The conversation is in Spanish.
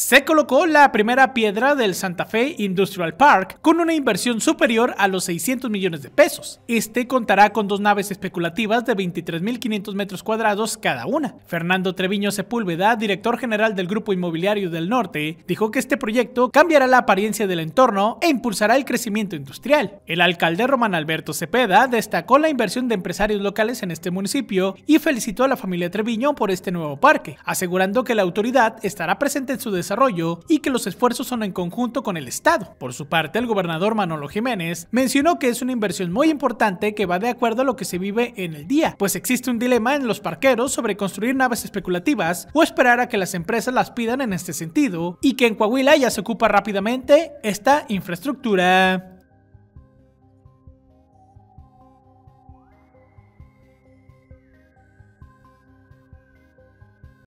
Se colocó la primera piedra del Santa Fe Industrial Park con una inversión superior a los 600 millones de pesos. Este contará con dos naves especulativas de 23.500 metros cuadrados cada una. Fernando Treviño Sepúlveda, director general del Grupo Inmobiliario del Norte, dijo que este proyecto cambiará la apariencia del entorno e impulsará el crecimiento industrial. El alcalde Román Alberto Cepeda destacó la inversión de empresarios locales en este municipio y felicitó a la familia Treviño por este nuevo parque, asegurando que la autoridad estará presente en su desarrollo Desarrollo y que los esfuerzos son en conjunto con el Estado. Por su parte, el gobernador Manolo Jiménez mencionó que es una inversión muy importante que va de acuerdo a lo que se vive en el día, pues existe un dilema en los parqueros sobre construir naves especulativas o esperar a que las empresas las pidan en este sentido, y que en Coahuila ya se ocupa rápidamente esta infraestructura.